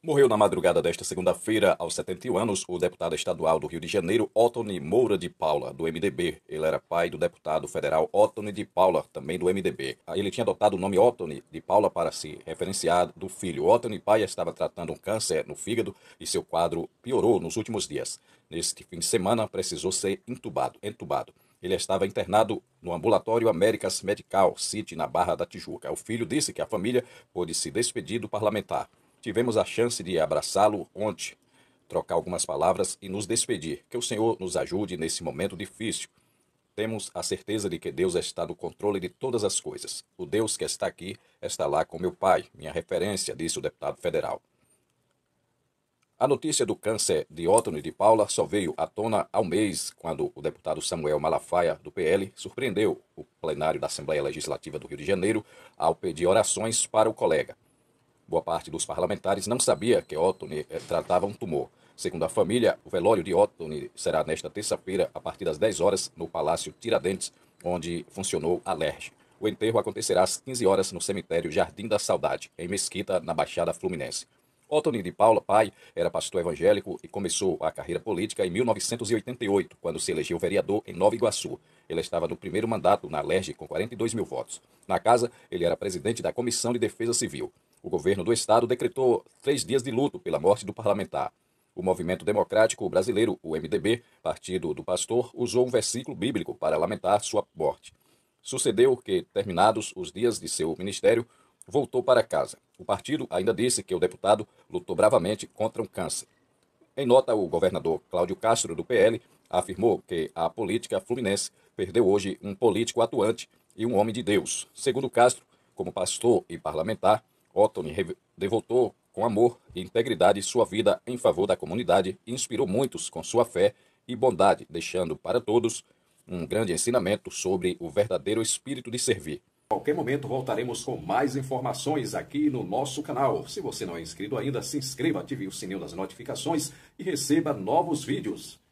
Morreu na madrugada desta segunda-feira, aos 71 anos, o deputado estadual do Rio de Janeiro, Otone Moura de Paula, do MDB. Ele era pai do deputado federal Otone de Paula, também do MDB. Ele tinha adotado o nome Otone de Paula para se referenciar do filho. Otone Pai estava tratando um câncer no fígado e seu quadro piorou nos últimos dias. Neste fim de semana, precisou ser entubado. entubado. Ele estava internado no ambulatório Américas Medical City, na Barra da Tijuca. O filho disse que a família pôde se despedir do parlamentar. Tivemos a chance de abraçá-lo ontem, trocar algumas palavras e nos despedir. Que o Senhor nos ajude nesse momento difícil. Temos a certeza de que Deus está no controle de todas as coisas. O Deus que está aqui está lá com meu pai, minha referência, disse o deputado federal. A notícia do câncer de Otone e de Paula só veio à tona há um mês, quando o deputado Samuel Malafaia, do PL, surpreendeu o plenário da Assembleia Legislativa do Rio de Janeiro ao pedir orações para o colega. Boa parte dos parlamentares não sabia que Ottoni eh, tratava um tumor. Segundo a família, o velório de Ottoni será nesta terça-feira, a partir das 10 horas, no Palácio Tiradentes, onde funcionou a LERJ. O enterro acontecerá às 15 horas no cemitério Jardim da Saudade, em Mesquita, na Baixada Fluminense. Ottoni de Paula, pai, era pastor evangélico e começou a carreira política em 1988, quando se elegeu vereador em Nova Iguaçu. Ele estava no primeiro mandato na LERJ com 42 mil votos. Na casa, ele era presidente da Comissão de Defesa Civil. O governo do estado decretou três dias de luto pela morte do parlamentar. O Movimento Democrático Brasileiro, o MDB, partido do pastor, usou um versículo bíblico para lamentar sua morte. Sucedeu que, terminados os dias de seu ministério, voltou para casa. O partido ainda disse que o deputado lutou bravamente contra um câncer. Em nota, o governador Cláudio Castro, do PL, afirmou que a política fluminense perdeu hoje um político atuante e um homem de Deus. Segundo Castro, como pastor e parlamentar, Ottoni devotou com amor e integridade sua vida em favor da comunidade e inspirou muitos com sua fé e bondade, deixando para todos um grande ensinamento sobre o verdadeiro espírito de servir. A qualquer momento voltaremos com mais informações aqui no nosso canal. Se você não é inscrito ainda, se inscreva, ative o sininho das notificações e receba novos vídeos.